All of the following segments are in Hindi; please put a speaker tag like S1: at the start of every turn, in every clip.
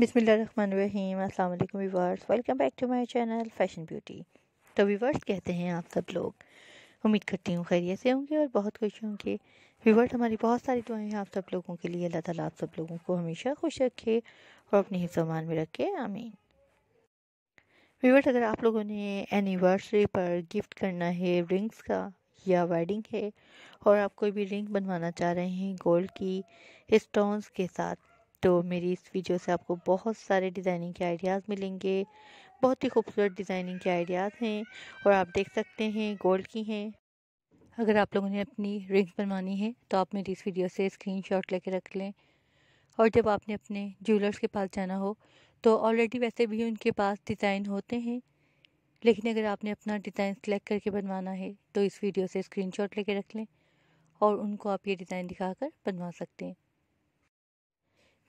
S1: बिसमीम अस्सलाम वालेकुम viewers welcome back to my channel fashion beauty तो व्यूवर्स कहते हैं आप सब लोग उम्मीद करती हूँ खैरियत से होंगे और बहुत खुश होंगे व्यूवर्स हमारी बहुत सारी दुआएं हैं आप सब लोगों के लिए अल्लाह ताला आप सब लोगों को हमेशा खुश रखे और अपने हिस्समान में रखे आमीन व्यूवर्स अगर आप लोगों ने एनिवर्सरी पर गिफ्ट करना है रिंग्स का या वेडिंग है और आप कोई भी रिंग बनवाना चाह रहे हैं गोल्ड की स्टोन्स के साथ तो मेरी इस वीडियो से आपको बहुत सारे डिज़ाइनिंग के आइडियाज़ मिलेंगे बहुत ही खूबसूरत डिज़ाइनिंग के आइडियाज़ हैं और आप देख सकते हैं गोल्ड की हैं अगर आप लोगों ने अपनी रिंग्स बनवानी है तो आप मेरी इस वीडियो से स्क्रीन शॉट लेके रख लें और जब आपने अपने ज्वेलर्स के पास जाना हो तो ऑलरेडी वैसे भी उनके पास डिज़ाइन होते हैं लेकिन अगर आपने अपना डिज़ाइन सेलेक्ट करके बनवाना है तो इस वीडियो से स्क्रीनशॉट लेके रख लें और उनको आप ये डिज़ाइन दिखाकर बनवा सकते हैं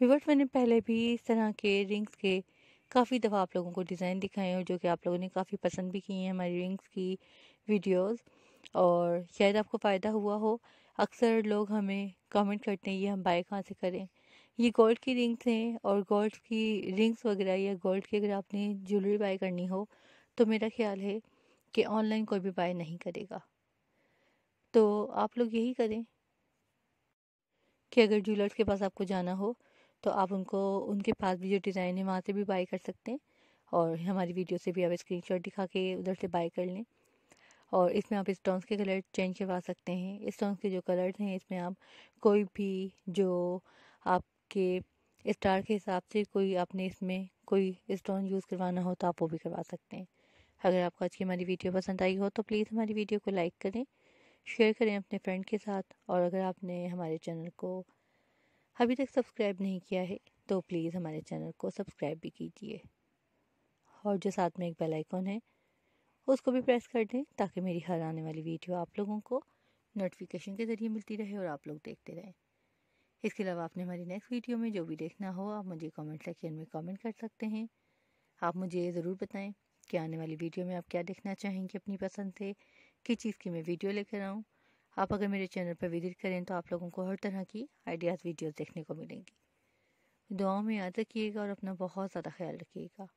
S1: विवर्ट मैंने पहले भी इस तरह के रिंग्स के काफ़ी दफ़ा आप लोगों को डिज़ाइन दिखाए हैं जो कि आप लोगों ने काफ़ी पसंद भी किए हैं हमारी रिंग्स की वीडियोस और शायद आपको फ़ायदा हुआ हो अक्सर लोग हमें कमेंट करते हैं ये हम बाय कहाँ से करें ये गोल्ड की रिंग्स हैं और गोल्ड की रिंग्स वगैरह या गोल्ड की अगर आपने ज्वेलरी बाय करनी हो तो मेरा ख्याल है कि ऑनलाइन कोई भी बाय नहीं करेगा तो आप लोग यही करें कि अगर ज्वेलर्स के पास आपको जाना हो तो आप उनको उनके पास भी जो डिज़ाइन है वहाँ से भी बाई कर सकते हैं और हमारी वीडियो से भी आप शॉट दिखा के उधर से बाई कर लें और इसमें आप स्टोन्स के कलर चेंज करवा सकते हैं स्टोन्स के जो कलर्स हैं इसमें आप कोई भी जो आपके स्टार के हिसाब से कोई आपने इसमें कोई स्टोन यूज़ करवाना हो तो आप वो भी करवा सकते हैं अगर आपको आज की हमारी वीडियो पसंद आई हो तो प्लीज़ हमारी वीडियो को लाइक करें शेयर करें अपने फ्रेंड के साथ और अगर आपने हमारे चैनल को अभी तक सब्सक्राइब नहीं किया है तो प्लीज़ हमारे चैनल को सब्सक्राइब भी कीजिए और जो साथ में एक बेल आइकॉन है उसको भी प्रेस कर दें ताकि मेरी हर आने वाली वीडियो आप लोगों को नोटिफिकेशन के ज़रिए मिलती रहे और आप लोग देखते रहें इसके अलावा आपने हमारी नेक्स्ट वीडियो में जो भी देखना हो आप मुझे कमेंट सेक्शन में कमेंट कर सकते हैं आप मुझे ज़रूर बताएं कि आने वाली वीडियो में आप क्या देखना चाहेंगे अपनी पसंद से किस चीज़ की मैं वीडियो लेकर आऊँ आप अगर मेरे चैनल पर विजिट करें तो आप लोगों को हर तरह की आइडियाज़ वीडियोस देखने को मिलेंगी दुआओं में याद रखिएगा और अपना बहुत ज़्यादा ख्याल रखिएगा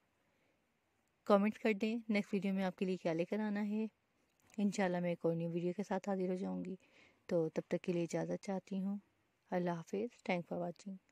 S1: कमेंट कर दें नेक्स्ट वीडियो में आपके लिए क्या लेकर आना है इन मैं एक और न्यू वीडियो के साथ हाजिर हो जाऊँगी तो तब तक के लिए इजाज़त चाहती हूँ अल्लाह हाफिज़ थैंक फॉर वॉचिंग